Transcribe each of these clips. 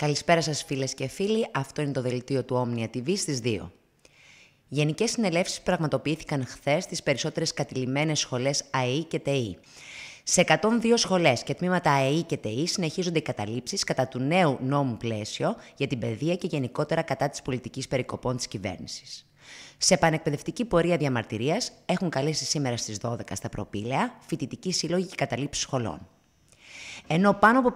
Καλησπέρα σας φίλες και φίλοι, αυτό είναι το δελτίο του Omnia TV στις 2. Γενικές συνελεύσεις πραγματοποιήθηκαν χθες στις περισσότερες κατηλημένες σχολές ΑΕΗ και ΤΕΗ. Σε 102 σχολές και τμήματα ΑΕΗ και ΤΕΗ συνεχίζονται οι καταλήψεις κατά του νέου νόμου πλαίσιο για την παιδεία και γενικότερα κατά της πολιτικής περικοπών της κυβέρνησης. Σε πανεκπαιδευτική πορεία διαμαρτυρίας έχουν καλέσει σήμερα στις 12 στα προπήλαια φοιτητικοί σύλλογοι και καταλήψεις σχολών. Ενώ πάνω από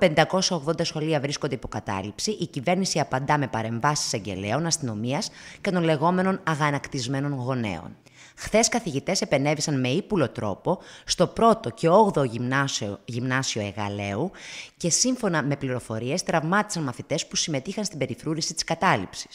580 σχολεία βρίσκονται υποκατάληψη, η κυβέρνηση απαντά με παρεμβάσεις εισαγγελέων, αστυνομίας και των λεγόμενων αγανακτισμένων γονέων. Χθες καθηγητές επενέβησαν με ύπουλο τρόπο στο πρώτο και 8ο γυμνάσιο, γυμνάσιο Εγαλαίου και σύμφωνα με πληροφορίες τραυμάτισαν μαθητές που συμμετείχαν στην περιφρούρηση της κατάληψης.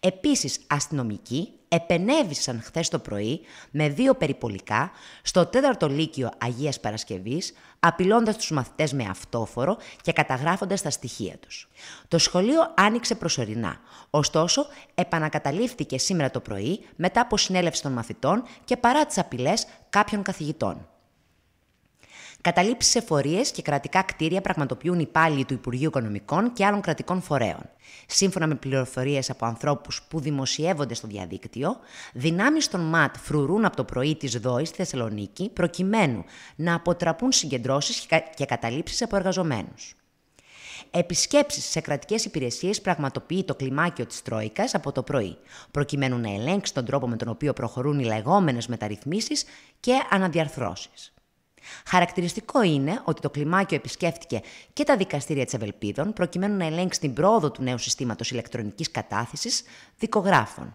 Επίσης, αστυνομικοί επενέβησαν χθες το πρωί με δύο περιπολικά στο τέταρτο Λύκειο Αγίας Παρασκευής, απειλώντας τους μαθητές με αυτόφορο και καταγράφοντας τα στοιχεία τους. Το σχολείο άνοιξε προσωρινά, ωστόσο επανακαταλήφθηκε σήμερα το πρωί μετά από συνέλευση των μαθητών και παρά τις απειλές κάποιων καθηγητών. Καταλήψεις σε φορείε και κρατικά κτίρια πραγματοποιούν υπάλληλοι του Υπουργείου Οικονομικών και άλλων κρατικών φορέων. Σύμφωνα με πληροφορίες από ανθρώπους που δημοσιεύονται στο διαδίκτυο, δυνάμεις των ΜΑΤ φρουρούν από το πρωί της ΔΟΗ στη Θεσσαλονίκη προκειμένου να αποτραπούν συγκεντρώσεις και καταλήψεις από εργαζομένους. Επισκέψεις σε κρατικές υπηρεσίες πραγματοποιεί το κλιμάκιο της Τρόικας από το πρωί, προκειμένου να ελέγξει τον τρόπο με τον οποίο προχωρούν οι λεγόμενες μεταρρυθμίσεις και αναδιαρθρώσεις. Χαρακτηριστικό είναι ότι το κλιμάκιο επισκέφτηκε και τα δικαστήρια της Ευελπίδων προκειμένου να ελέγξει την πρόοδο του νέου συστήματος ηλεκτρονικής κατάθεσης δικογράφων.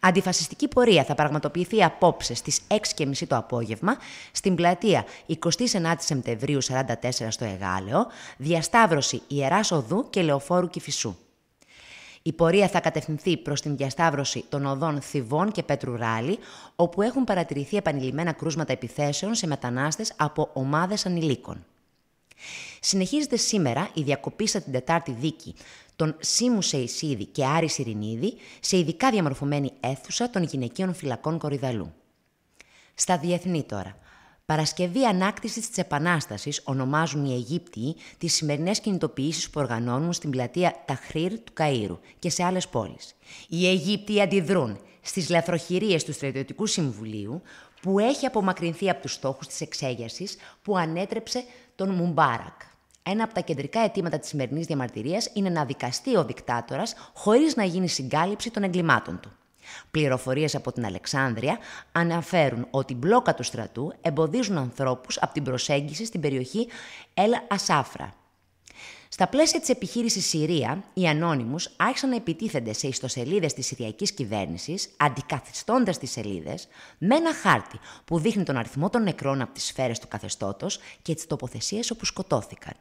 Αντιφασιστική πορεία θα πραγματοποιηθεί απόψε στις 6.30 το απόγευμα στην πλατεία 29 Σεπτεμβρίου 44 στο Εγάλεο, διασταύρωση Ιεράς Οδού και Λεωφόρου Κηφισού. Η πορεία θα κατευθυνθεί προς την διασταύρωση των οδών θιβών και Πέτρου Ράλι, όπου έχουν παρατηρηθεί επανειλημμένα κρούσματα επιθέσεων σε μετανάστες από ομάδες ανηλίκων. Συνεχίζεται σήμερα η διακοπή στα την Τετάρτη Δίκη των Σίμου Σεϊσίδη και Άρη Σιρινίδη σε ειδικά διαμορφωμένη αίθουσα των γυναικείων φυλακών Κορυδαλού. Στα διεθνή τώρα. Παρασκευή ανάκτησης της Επανάστασης ονομάζουν οι Αιγύπτιοι τις σημερινές κινητοποιήσεις που οργανώνουν στην πλατεία Ταχρήρ του Καΐρου και σε άλλες πόλεις. Οι Αιγύπτιοι αντιδρούν στις λαθροχειρίε του Στρατιωτικού Συμβουλίου που έχει απομακρυνθεί από τους στόχους της εξέγερσης που ανέτρεψε τον Μουμπάρακ. Ένα από τα κεντρικά αιτήματα της σημερινής διαμαρτυρίας είναι να δικαστεί ο δικτάτορας χωρίς να γίνει συγκάλυψη των εγκλημάτων του. Πληροφορίες από την Αλεξάνδρεια αναφέρουν ότι μπλόκα του στρατού εμποδίζουν ανθρώπους από την προσέγγιση στην περιοχή Ελ Ασάφρα. Στα πλαίσια της επιχείρησης Συρία, οι ανώνυμους άρχισαν να επιτίθενται σε ιστοσελίδες της Συριακής κυβέρνησης, αντικαθιστώντας τις σελίδες, με ένα χάρτη που δείχνει τον αριθμό των νεκρών από τις σφαίρες του καθεστώτος και τις τοποθεσίες όπου σκοτώθηκαν.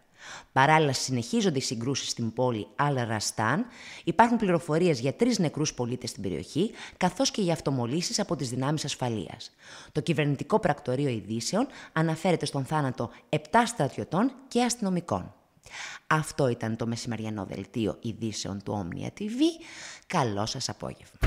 Παράλληλα, συνεχίζονται οι συγκρούσεις στην πόλη Αλ-Ραστάν, υπάρχουν πληροφορίες για τρεις νεκρούς πολίτες στην περιοχή, καθώς και για αυτομολύσεις από τις δυνάμεις ασφαλείας. Το κυβερνητικό πρακτορείο ειδήσεων αναφέρεται στον θάνατο 7 στρατιωτών και αστυνομικών. Αυτό ήταν το μεσημεριανό δελτίο ειδήσεων του Omnia TV. Καλό σας απόγευμα.